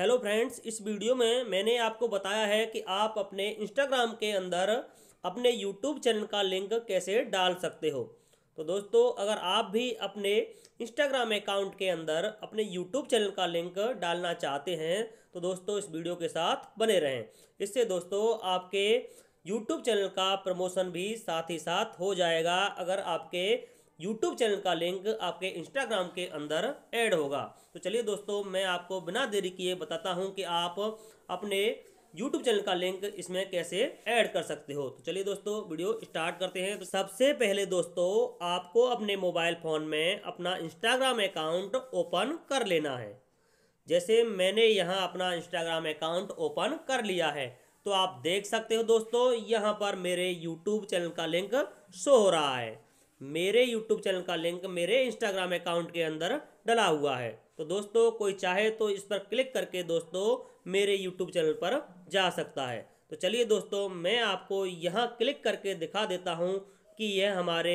hello friends इस video में मैंने आपको बताया है कि आप अपने इंस्टाग्राम के अंदर अपने यूट्यूब चैनल का लिंक कैसे डाल सकते हो तो दोस्तों अगर आप भी अपने इंस्टाग्राम अकाउंट के अंदर अपने यूट्यूब चैनल का लिंक डालना चाहते हैं तो दोस्तों इस वीडियो के साथ बने रहें इससे दोस्तों आपके यूट्यूब चैनल का प्रमोशन भी साथ ही साथ हो जाएगा अगर आपके यूट्यूब चैनल का लिंक आपके इंस्टाग्राम के अंदर ऐड होगा तो चलिए दोस्तों मैं आपको बिना देरी किए बताता हूँ कि आप अपने यूट्यूब चैनल का लिंक इसमें कैसे ऐड कर सकते हो तो चलिए दोस्तों वीडियो स्टार्ट करते हैं तो सबसे पहले दोस्तों आपको अपने मोबाइल फ़ोन में अपना इंस्टाग्राम अकाउंट ओपन कर लेना है जैसे मैंने यहाँ अपना इंस्टाग्राम अकाउंट ओपन कर लिया है तो आप देख सकते हो दोस्तों यहाँ पर मेरे यूट्यूब चैनल का लिंक शो हो रहा है मेरे यूट्यूब चैनल का लिंक मेरे इंस्टाग्राम अकाउंट के अंदर डला हुआ है तो दोस्तों कोई चाहे तो इस पर क्लिक करके दोस्तों मेरे यूट्यूब चैनल पर जा सकता है तो चलिए दोस्तों मैं आपको यहाँ क्लिक करके दिखा देता हूँ कि यह हमारे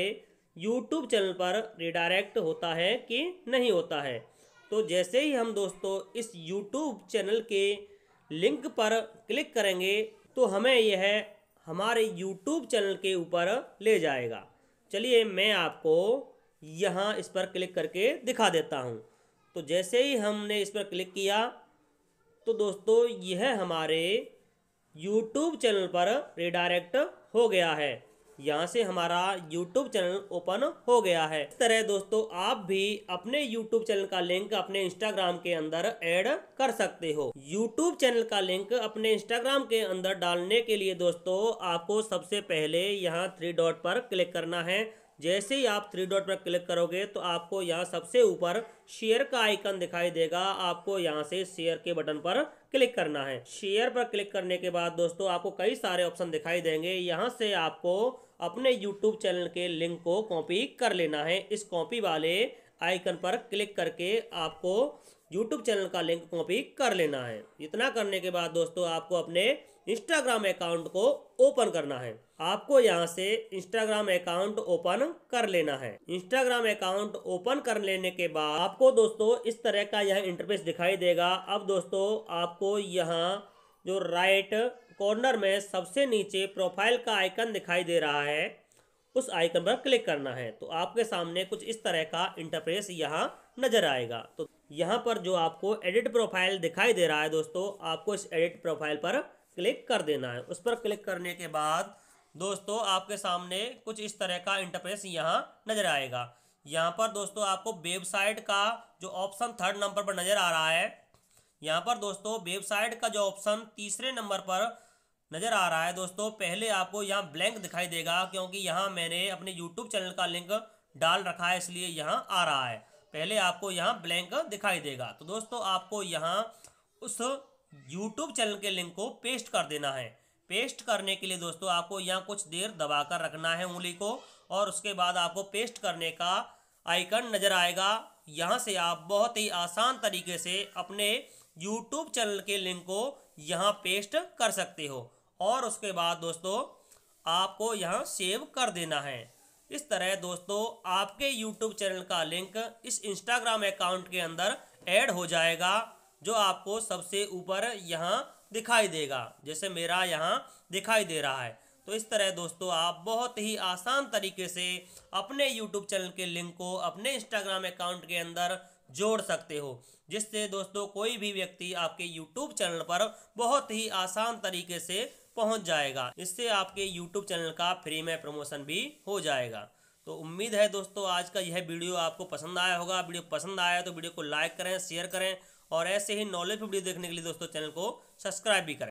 यूट्यूब चैनल पर रिडायरेक्ट होता है कि नहीं होता है तो जैसे ही हम दोस्तों इस यूट्यूब चैनल के लिंक पर क्लिक करेंगे तो हमें यह हमारे यूट्यूब चैनल के ऊपर ले जाएगा चलिए मैं आपको यहाँ इस पर क्लिक करके दिखा देता हूँ तो जैसे ही हमने इस पर क्लिक किया तो दोस्तों यह हमारे यूट्यूब चैनल पर रिडायरेक्ट हो गया है यहाँ से हमारा YouTube चैनल ओपन हो गया है इस तरह दोस्तों आप भी अपने YouTube चैनल का लिंक अपने Instagram के अंदर ऐड कर सकते हो YouTube चैनल का लिंक अपने Instagram के अंदर डालने के लिए दोस्तों आपको सबसे पहले यहाँ थ्री डॉट पर क्लिक करना है जैसे ही आप थ्री डॉट पर क्लिक करोगे तो आपको यहाँ सबसे ऊपर शेयर का आइकन दिखाई देगा आपको यहाँ से शेयर के बटन पर क्लिक करना है शेयर पर क्लिक करने के बाद दोस्तों आपको कई सारे ऑप्शन दिखाई देंगे यहाँ से आपको अपने यूट्यूब चैनल के लिंक को कॉपी कर लेना है इस कॉपी वाले आइकन पर क्लिक करके आपको यूट्यूब चैनल का लिंक कॉपी कर लेना है इतना करने के बाद दोस्तों आपको अपने इंस्टाग्राम अकाउंट को ओपन करना है आपको यहाँ से इंस्टाग्राम अकाउंट ओपन कर लेना है इंस्टाग्राम अकाउंट ओपन कर लेने के बाद आपको दोस्तों इस तरह का यह इंटरफेस दिखाई देगा अब दोस्तों आपको यहाँ जो राइट कॉर्नर में सबसे नीचे प्रोफाइल का आइकन दिखाई दे रहा है उस आइकन पर क्लिक करना है तो आपके सामने कुछ इस तरह का इंटरफेस यहाँ नज़र आएगा तो यहाँ पर जो आपको एडिट प्रोफाइल दिखाई दे रहा है दोस्तों आपको इस एडिट प्रोफाइल पर क्लिक कर देना है उस पर क्लिक करने के बाद दोस्तों आपके सामने कुछ इस तरह का इंटरफेस यहाँ नज़र आएगा यहाँ पर दोस्तों आपको वेबसाइट का जो ऑप्शन थर्ड नंबर पर नज़र आ रहा है यहाँ पर दोस्तों वेबसाइट का जो ऑप्शन तीसरे नंबर पर नज़र आ रहा है दोस्तों पहले आपको यहाँ ब्लैंक दिखाई देगा क्योंकि यहाँ मैंने अपने यूट्यूब चैनल का लिंक डाल रखा है इसलिए यहाँ आ रहा है पहले आपको यहाँ ब्लैंक दिखाई देगा तो दोस्तों आपको यहाँ उस यूट्यूब चैनल के लिंक को पेस्ट कर देना है पेस्ट करने के लिए दोस्तों आपको यहाँ कुछ देर दबा कर रखना है उंगली को और उसके बाद आपको पेस्ट करने का आइकन नज़र आएगा यहाँ से आप बहुत ही आसान तरीके से अपने यूट्यूब चैनल के लिंक को यहाँ पेस्ट कर सकते हो और उसके बाद दोस्तों आपको यहाँ सेव कर देना है इस तरह दोस्तों आपके यूट्यूब चैनल का लिंक इस इंस्टाग्राम अकाउंट के अंदर ऐड हो जाएगा जो आपको सबसे ऊपर यहाँ दिखाई देगा जैसे मेरा यहाँ दिखाई दे रहा है तो इस तरह दोस्तों आप बहुत ही आसान तरीके से अपने यूट्यूब चैनल के लिंक को अपने इंस्टाग्राम अकाउंट के अंदर जोड़ सकते हो जिससे दोस्तों कोई भी व्यक्ति आपके यूट्यूब चैनल पर बहुत ही आसान तरीके से पहुंच जाएगा इससे आपके यूट्यूब चैनल का फ्री में प्रमोशन भी हो जाएगा तो उम्मीद है दोस्तों आज का यह वीडियो आपको पसंद आया होगा वीडियो पसंद आया तो वीडियो को लाइक करें शेयर करें और ऐसे ही नॉलेज वीडियो देखने के लिए दोस्तों चैनल को सब्सक्राइब भी करें